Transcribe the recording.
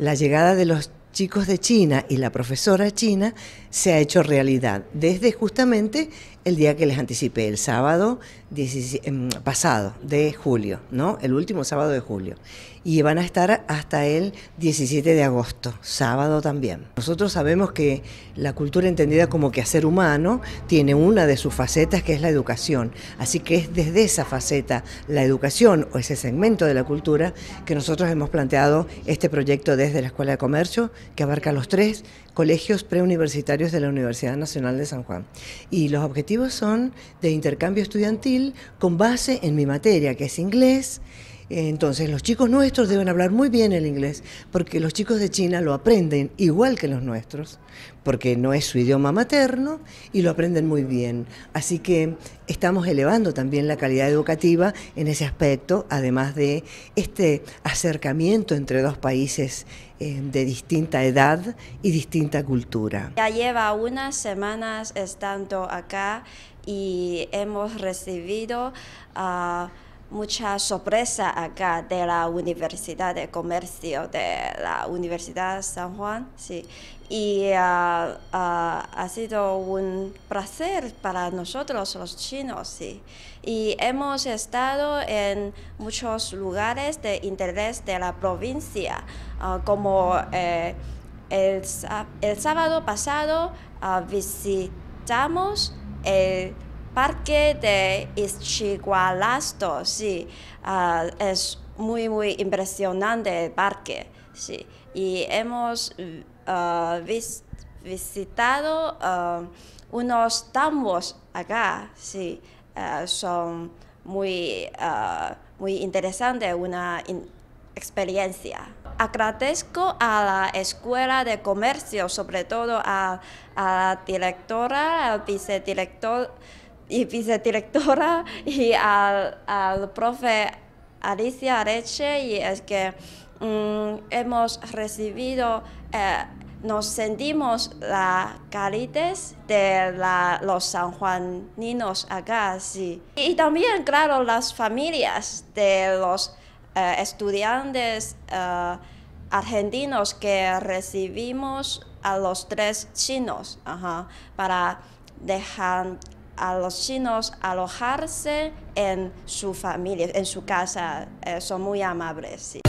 la llegada de los chicos de China y la profesora china se ha hecho realidad, desde justamente el día que les anticipé, el sábado em, pasado de julio, ¿no? El último sábado de julio. Y van a estar hasta el 17 de agosto, sábado también. Nosotros sabemos que la cultura entendida como que hacer humano tiene una de sus facetas que es la educación. Así que es desde esa faceta, la educación o ese segmento de la cultura, que nosotros hemos planteado este proyecto desde la Escuela de Comercio, que abarca los tres colegios preuniversitarios de la Universidad Nacional de San Juan. Y los objetivos son de intercambio estudiantil con base en mi materia, que es inglés entonces, los chicos nuestros deben hablar muy bien el inglés, porque los chicos de China lo aprenden igual que los nuestros, porque no es su idioma materno y lo aprenden muy bien. Así que estamos elevando también la calidad educativa en ese aspecto, además de este acercamiento entre dos países eh, de distinta edad y distinta cultura. Ya lleva unas semanas estando acá y hemos recibido... a mucha sorpresa acá de la Universidad de Comercio de la Universidad San Juan. Sí. Y ah, ah, ha sido un placer para nosotros los chinos. Sí. Y hemos estado en muchos lugares de interés de la provincia, ah, como eh, el, el, sábado pasado visitamos el Parque de Ischigualasto, sí, ah, es muy, muy impresionante el parque, sí. Y hemos ah, visitado ah, unos tambos acá, sí. son muy, muy interesantes, una experiencia. Agradezco a la Escuela de Comercio, sobre todo a, a la directora, al vicedirector y vicedirectora y al, profe Alicia Areche y es que mm, hemos recibido, eh, nos sentimos la calidez de la, los sanjuaninos acá, sí. Y, también, claro, las familias de los eh, estudiantes eh, argentinos que recibimos a los tres chinos para dejar a los chinos alojarse en su familia, en su casa. Eh, son muy amables.